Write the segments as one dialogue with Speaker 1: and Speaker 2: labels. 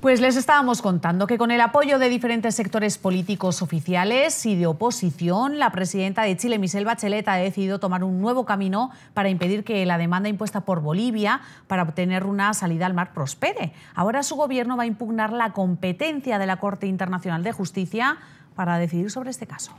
Speaker 1: Pues les estábamos contando que con el apoyo de diferentes sectores políticos oficiales y de oposición, la presidenta de Chile, Michelle Bachelet, ha decidido tomar un nuevo camino para impedir que la demanda impuesta por Bolivia para obtener una salida al mar prospere. Ahora su gobierno va a impugnar la competencia de la Corte Internacional de Justicia para decidir sobre este caso.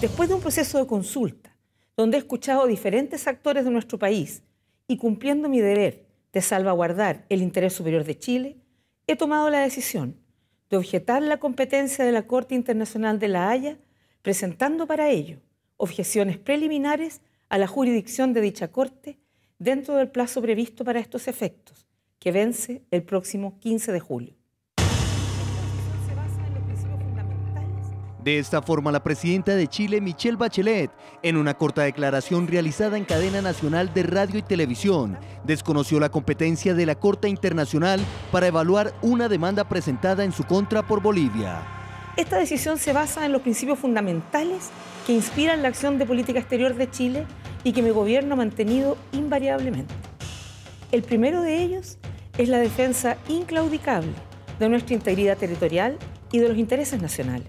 Speaker 1: Después
Speaker 2: de un proceso de consulta, donde he escuchado diferentes actores de nuestro país y cumpliendo mi deber de salvaguardar el interés superior de Chile, he tomado la decisión de objetar la competencia de la Corte Internacional de la Haya, presentando para ello objeciones preliminares a la jurisdicción de dicha Corte dentro del plazo previsto para estos efectos, que vence el próximo 15 de julio.
Speaker 3: De esta forma, la presidenta de Chile, Michelle Bachelet, en una corta declaración realizada en cadena nacional de radio y televisión, desconoció la competencia de la Corte Internacional para evaluar una demanda presentada en su contra por Bolivia.
Speaker 2: Esta decisión se basa en los principios fundamentales que inspiran la acción de política exterior de Chile y que mi gobierno ha mantenido invariablemente. El primero de ellos es la defensa inclaudicable de nuestra integridad territorial y de los intereses nacionales.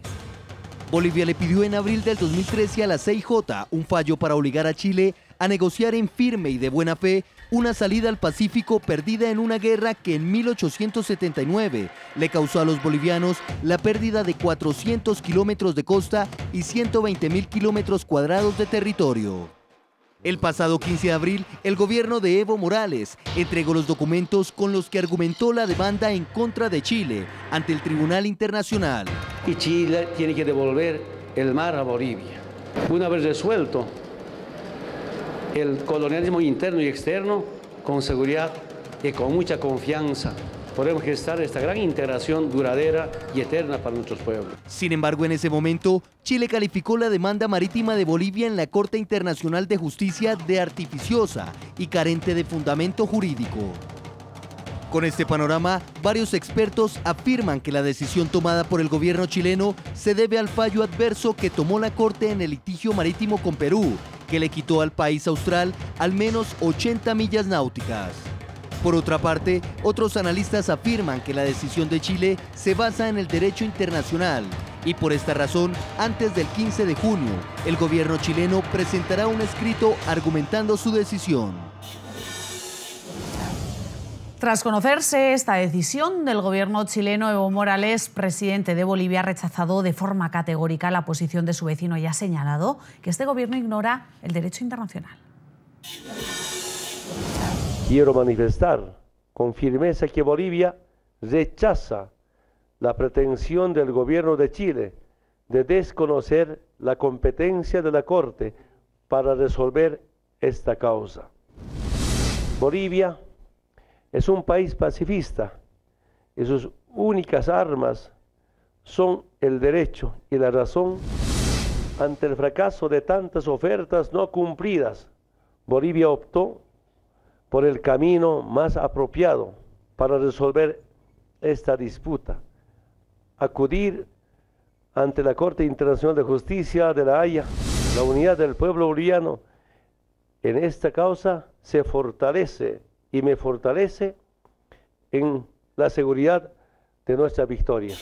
Speaker 3: Bolivia le pidió en abril del 2013 a la CIJ un fallo para obligar a Chile a negociar en firme y de buena fe una salida al Pacífico perdida en una guerra que en 1879 le causó a los bolivianos la pérdida de 400 kilómetros de costa y 120 mil kilómetros cuadrados de territorio. El pasado 15 de abril, el gobierno de Evo Morales entregó los documentos con los que argumentó la demanda en contra de Chile ante el Tribunal Internacional. Y Chile tiene que devolver el mar a Bolivia. Una vez resuelto el colonialismo interno y externo, con seguridad y con mucha confianza podemos gestar esta gran integración duradera y eterna para nuestros pueblos. Sin embargo, en ese momento, Chile calificó la demanda marítima de Bolivia en la Corte Internacional de Justicia de artificiosa y carente de fundamento jurídico. Con este panorama, varios expertos afirman que la decisión tomada por el gobierno chileno se debe al fallo adverso que tomó la Corte en el litigio marítimo con Perú, que le quitó al país austral al menos 80 millas náuticas. Por otra parte, otros analistas afirman que la decisión de Chile se basa en el derecho internacional y por esta razón, antes del 15 de junio, el gobierno chileno presentará un escrito argumentando su decisión.
Speaker 1: Tras conocerse esta decisión del gobierno chileno, Evo Morales, presidente de Bolivia, ha rechazado de forma categórica la posición de su vecino y ha señalado que este gobierno ignora el derecho internacional.
Speaker 4: Quiero manifestar con firmeza que Bolivia rechaza la pretensión del gobierno de Chile de desconocer la competencia de la Corte para resolver esta causa. Bolivia es un país pacifista y sus únicas armas son el derecho y la razón ante el fracaso de tantas ofertas no cumplidas. Bolivia optó por el camino más apropiado para resolver esta disputa. Acudir ante la Corte Internacional de Justicia de La Haya, la unidad del pueblo boliviano, en esta causa se fortalece y me fortalece en la seguridad de nuestra victoria.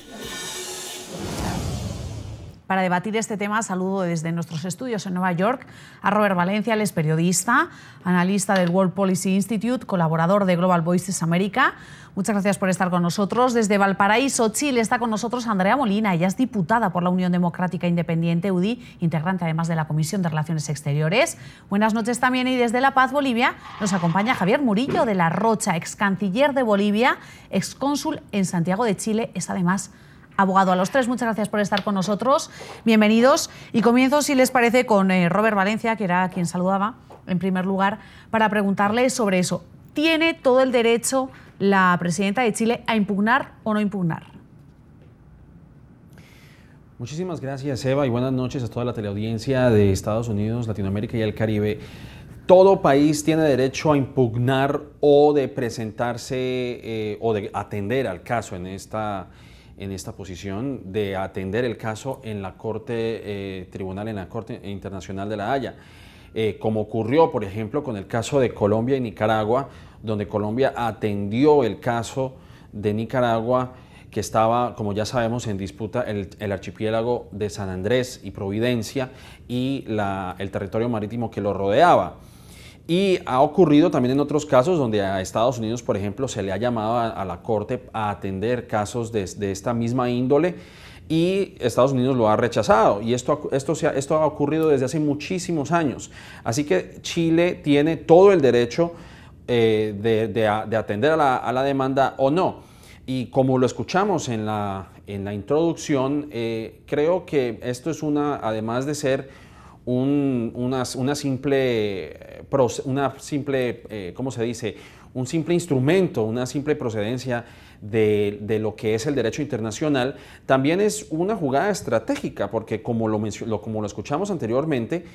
Speaker 1: Para debatir este tema saludo desde nuestros estudios en Nueva York a Robert Valencia, él periodista, analista del World Policy Institute, colaborador de Global Voices América. Muchas gracias por estar con nosotros. Desde Valparaíso, Chile, está con nosotros Andrea Molina. Ella es diputada por la Unión Democrática Independiente, UDI, integrante además de la Comisión de Relaciones Exteriores. Buenas noches también y desde La Paz, Bolivia, nos acompaña Javier Murillo de la Rocha, ex canciller de Bolivia, ex cónsul en Santiago de Chile. Es además abogado. A los tres, muchas gracias por estar con nosotros. Bienvenidos. Y comienzo, si les parece, con eh, Robert Valencia, que era quien saludaba en primer lugar, para preguntarle sobre eso. ¿Tiene todo el derecho la presidenta de Chile a impugnar o no impugnar?
Speaker 5: Muchísimas gracias, Eva, y buenas noches a toda la teleaudiencia de Estados Unidos, Latinoamérica y el Caribe. Todo país tiene derecho a impugnar o de presentarse eh, o de atender al caso en esta en esta posición de atender el caso en la Corte eh, Tribunal, en la Corte Internacional de la Haya. Eh, como ocurrió, por ejemplo, con el caso de Colombia y Nicaragua, donde Colombia atendió el caso de Nicaragua que estaba, como ya sabemos, en disputa el, el archipiélago de San Andrés y Providencia y la, el territorio marítimo que lo rodeaba. Y ha ocurrido también en otros casos donde a Estados Unidos, por ejemplo, se le ha llamado a, la Corte a atender casos de, esta misma índole y Estados Unidos lo ha rechazado. Y esto, esto, ha, esto ha ocurrido desde hace muchísimos años. Así que Chile tiene todo el derecho eh, de, atender a la, demanda o no. Y como lo escuchamos en la, en la introducción, eh, creo que esto es una, además de ser un, una, simple, eh, una simple eh, ¿cómo se dice? Un simple instrumento, una simple procedencia de, lo que es el derecho internacional, también es una jugada estratégica, porque como lo, como lo escuchamos anteriormente,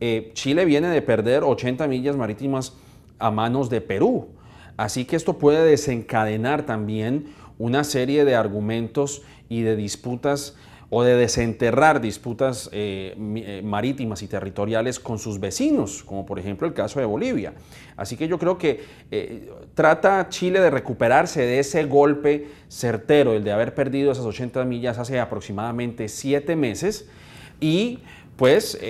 Speaker 5: eh, Chile viene de perder 80 millas marítimas a manos de Perú. Así que esto puede desencadenar también una serie de argumentos y de disputas o de desenterrar disputas eh, eh, marítimas y territoriales con sus vecinos, como por ejemplo el caso de Bolivia. Así que yo creo que eh, trata Chile de recuperarse de ese golpe certero, el de haber perdido esas 80 millas hace aproximadamente 7 meses y pues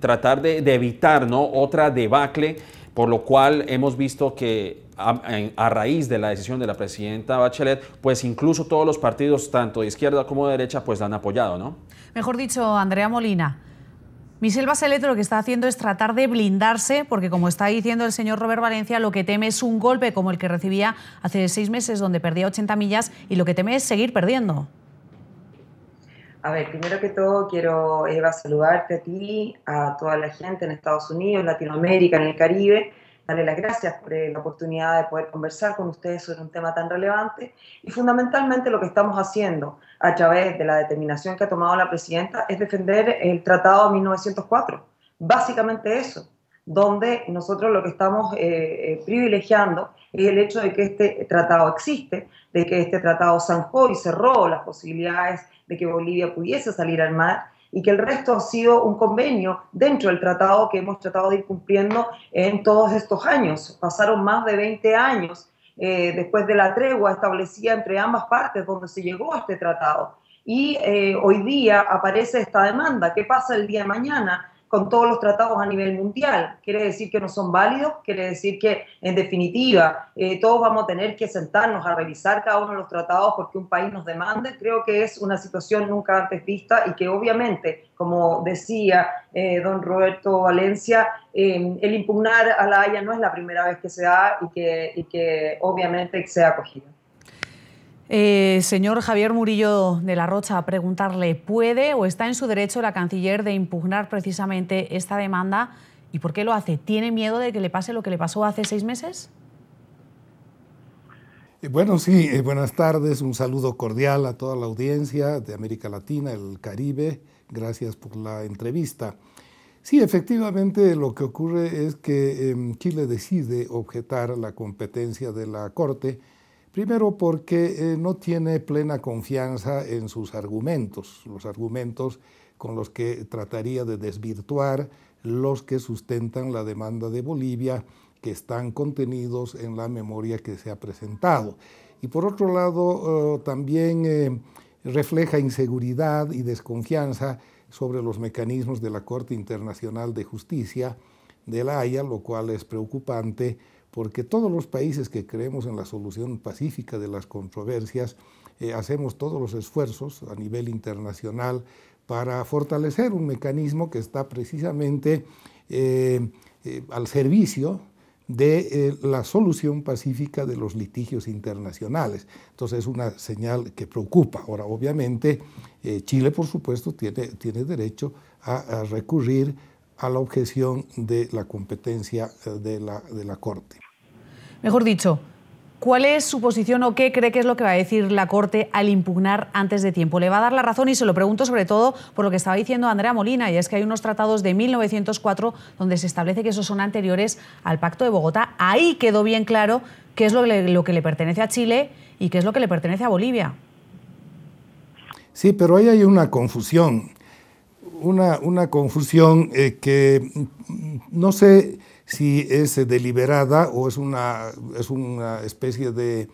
Speaker 5: tratar de, evitar ¿no? otra debacle por lo cual hemos visto que a, raíz de la decisión de la presidenta Bachelet, pues incluso todos los partidos, tanto de izquierda como de derecha, pues la han apoyado, ¿no?
Speaker 1: Mejor dicho, Andrea Molina, Michelle Bachelet lo que está haciendo es tratar de blindarse, porque como está diciendo el señor Robert Valencia, lo que teme es un golpe como el que recibía hace seis meses, donde perdía 80 millas, y lo que teme es seguir perdiendo.
Speaker 2: A ver, primero que todo quiero, Eva, saludarte a ti, a toda la gente en Estados Unidos, Latinoamérica, en el Caribe, darle las gracias por eh, la oportunidad de poder conversar con ustedes sobre un tema tan relevante y fundamentalmente lo que estamos haciendo a través de la determinación que ha tomado la presidenta es defender el Tratado de 1904. Básicamente eso, donde nosotros lo que estamos eh, eh, privilegiando es el hecho de que este tratado existe, de que este tratado zanjó y cerró las posibilidades de que Bolivia pudiese salir al mar y que el resto ha sido un convenio dentro del tratado que hemos tratado de ir cumpliendo en todos estos años. Pasaron más de 20 años eh, después de la tregua establecida entre ambas partes donde se llegó a este tratado. Y hoy día aparece esta demanda. ¿Qué pasa el día de mañana? con todos los tratados a nivel mundial. Quiere decir que no son válidos, quiere decir que, en definitiva, eh, todos vamos a tener que sentarnos a revisar cada uno de los tratados porque un país nos demande. Creo que es una situación nunca antes vista y que, obviamente, como decía eh, don Roberto Valencia, eh, el impugnar a la Haya no es la primera vez que se da y que, y que obviamente sea acogida. acogido.
Speaker 1: Eh, señor Javier Murillo de la Rocha, preguntarle, ¿puede o está en su derecho la canciller de impugnar precisamente esta demanda? ¿Y por qué lo hace? ¿Tiene miedo de que le pase lo que le pasó hace seis meses?
Speaker 4: Eh, bueno, sí, eh, buenas tardes, un saludo cordial a toda la audiencia de América Latina, el Caribe, gracias por la entrevista. Sí, efectivamente lo que ocurre es que em, Chile decide objetar la competencia de la Corte Primero porque eh, no tiene plena confianza en sus argumentos, los argumentos con los que trataría de desvirtuar los que sustentan la demanda de Bolivia, que están contenidos en la memoria que se ha presentado. Y por otro lado, eh, también eh, refleja inseguridad y desconfianza sobre los mecanismos de la Corte Internacional de Justicia de la Haya, lo cual es preocupante porque todos los países que creemos en la solución pacífica de las controversias eh, hacemos todos los esfuerzos a nivel internacional para fortalecer un mecanismo que está precisamente eh, eh, al servicio de la solución pacífica de los litigios internacionales. Entonces es una señal que preocupa. Ahora, obviamente, Chile, por supuesto, tiene, tiene derecho a, a recurrir a la objeción de la competencia eh, de la, de Corte.
Speaker 1: Mejor dicho, ¿cuál es su posición o qué cree que es lo que va a decir la Corte al impugnar antes de tiempo? Le va a dar la razón y se lo pregunto sobre todo por lo que estaba diciendo Andrea Molina, y es que hay unos tratados de 1904 donde se establece que esos son anteriores al Pacto de Bogotá. Ahí quedó bien claro qué es lo que le, lo que le pertenece a Chile y qué es lo que le pertenece a Bolivia.
Speaker 4: Sí, pero ahí hay una confusión una, confusión eh, que no sé si es deliberada o es una, es una especie eh,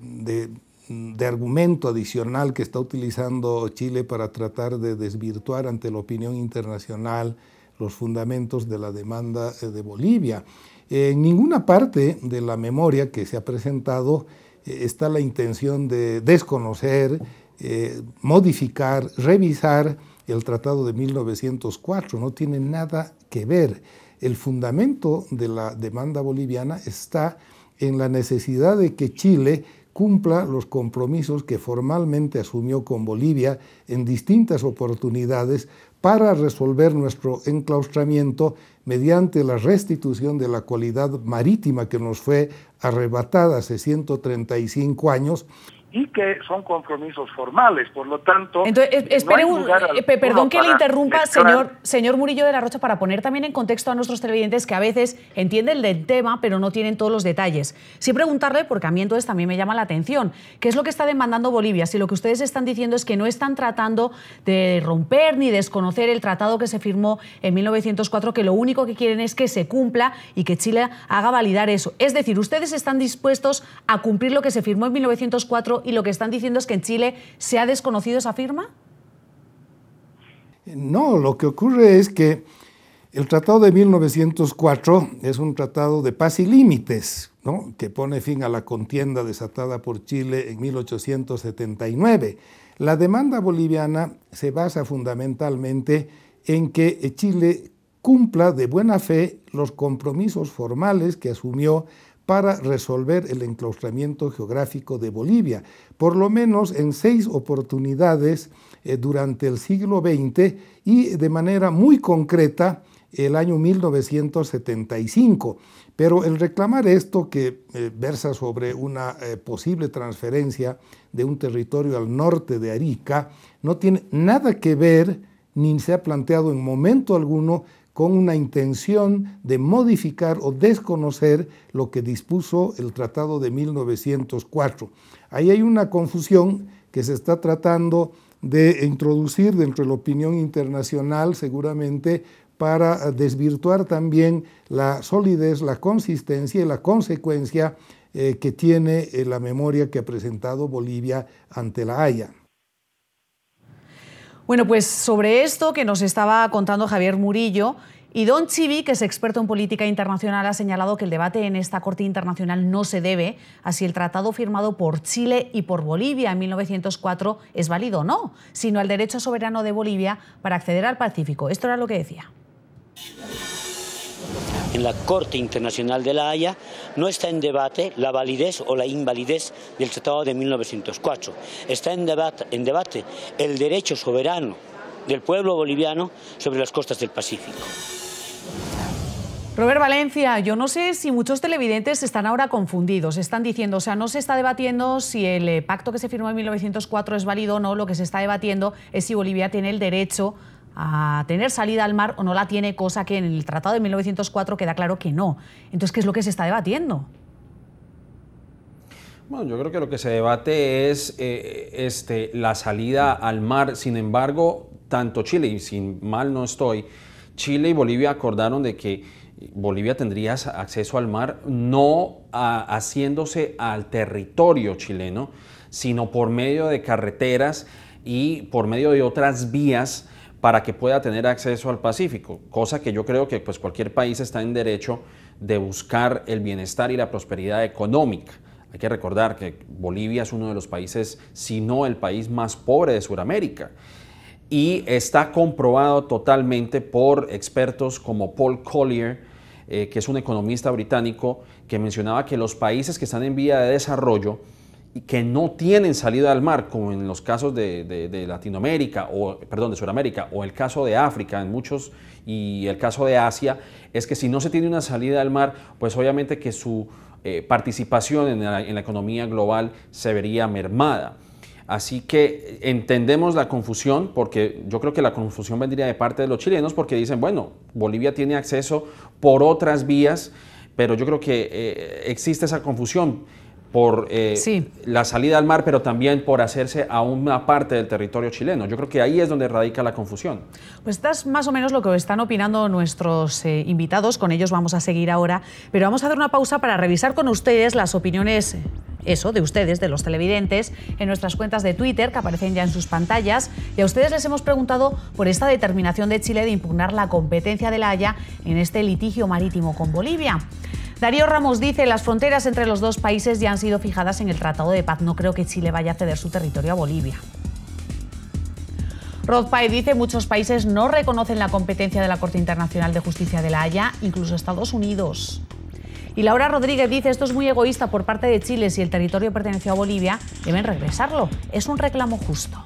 Speaker 4: de, de, argumento adicional que está utilizando Chile para tratar de desvirtuar ante la opinión internacional los fundamentos de la demanda eh, de Bolivia. En ninguna parte de la memoria que se ha presentado está la intención de desconocer, modificar, revisar el Tratado de 1904, no tiene nada que ver. El fundamento de la demanda boliviana está en la necesidad de que Chile cumpla los compromisos que formalmente asumió con Bolivia en distintas oportunidades para resolver nuestro enclaustramiento mediante la restitución de la cualidad marítima que nos fue arrebatada hace 135 años y que son compromisos formales, por lo tanto. Entonces, espere un, eh, perdón que le interrumpa, señor,
Speaker 1: señor Murillo de la Rocha, para poner también en contexto a nuestros televidentes que a veces entienden del tema, pero no tienen todos los detalles. Sí preguntarle, porque a mí entonces también me llama la atención, ¿qué es lo que está demandando Bolivia? Si lo que ustedes están diciendo es que no están tratando de romper ni desconocer el tratado que se firmó en 1904, que lo único único que quieren es que se cumpla y que Chile haga validar eso. Es decir, ustedes están dispuestos a cumplir lo que se firmó en 1904 y lo que están diciendo es que en Chile se ha desconocido esa firma.
Speaker 4: No, lo que ocurre es que el Tratado de 1904 es un tratado de paz y límites, ¿no? que pone fin a la contienda desatada por Chile en 1879. La demanda boliviana se basa fundamentalmente en que Chile cumpla de buena fe los compromisos formales que asumió para resolver el enclaustramiento geográfico de Bolivia. Por lo menos en seis oportunidades eh, durante el siglo XX y de manera muy concreta el año 1975. Pero el reclamar esto, que eh, versa sobre una eh, posible transferencia de un territorio al norte de Arica, no tiene nada que ver ni se ha planteado en momento alguno con una intención de modificar o desconocer lo que dispuso el Tratado de 1904. Ahí hay una confusión que se está tratando de introducir dentro de la opinión internacional seguramente para desvirtuar también la solidez, la consistencia y la consecuencia eh, que tiene eh, la memoria que ha presentado Bolivia ante la Haya.
Speaker 1: Bueno, pues sobre esto que nos estaba contando Javier Murillo, y Don Chivi, que es experto en política internacional, ha señalado que el debate en esta Corte Internacional no se debe a si el tratado firmado por Chile y por Bolivia en 1904 es válido o no, sino al derecho soberano de Bolivia para acceder al Pacífico. Esto era lo que decía
Speaker 3: en la Corte Internacional de la Haya, no está en debate la validez o la invalidez del Tratado de 1904. Está en debate, en debate el derecho soberano del pueblo boliviano sobre las costas del Pacífico.
Speaker 1: Robert Valencia, yo no sé si muchos televidentes están ahora confundidos, están diciendo, o sea, no se está debatiendo si el eh, pacto que se firmó en 1904 es válido o no, lo que se está debatiendo es si Bolivia tiene el derecho a tener salida al mar o no la tiene, cosa que en el Tratado de 1904 queda claro que no. Entonces, ¿qué es lo que se está debatiendo?
Speaker 5: Bueno, yo creo que lo que se debate es eh, este, la salida al mar. Sin embargo, tanto Chile, y sin mal no estoy, Chile y Bolivia acordaron de que Bolivia tendría acceso al mar no haciéndose al territorio chileno, sino por medio de carreteras y por medio de otras vías para que pueda tener acceso al Pacífico, cosa que yo creo que pues, cualquier país está en derecho de buscar el bienestar y la prosperidad económica. Hay que recordar que Bolivia es uno de los países, si no el país más pobre de Sudamérica. Y está comprobado totalmente por expertos como Paul Collier, eh, que es un economista británico, que mencionaba que los países que están en vía de desarrollo y que no tienen salida al mar, como en los casos de, Latinoamérica, o perdón, de Sudamérica, o el caso de África, en muchos, y el caso de Asia, es que si no se tiene una salida al mar, pues obviamente que su eh, participación en la, economía global se vería mermada. Así que entendemos la confusión, porque yo creo que la confusión vendría de parte de los chilenos, porque dicen, bueno, Bolivia tiene acceso por otras vías, pero yo creo que eh, existe esa confusión por eh, la salida al mar, pero también por hacerse a una parte del territorio chileno. Yo creo que ahí es donde radica la confusión.
Speaker 1: Pues estás más o menos lo que están opinando nuestros eh, invitados, con ellos vamos a seguir ahora, pero vamos a hacer una pausa para revisar con ustedes las opiniones eso, de ustedes, de los televidentes, en nuestras cuentas de Twitter que aparecen ya en sus pantallas. Y a ustedes les hemos preguntado por esta determinación de Chile de impugnar la competencia de la Haya en este litigio marítimo con Bolivia. Darío Ramos dice, las fronteras entre los dos países ya han sido fijadas en el Tratado de Paz. No creo que Chile vaya a ceder su territorio a Bolivia. Rod dice, muchos países no reconocen la competencia de la Corte Internacional de Justicia de la Haya, incluso Estados Unidos. Y Laura Rodríguez dice, esto es muy egoísta por parte de Chile, si el territorio perteneció a Bolivia, deben regresarlo. Es un reclamo justo.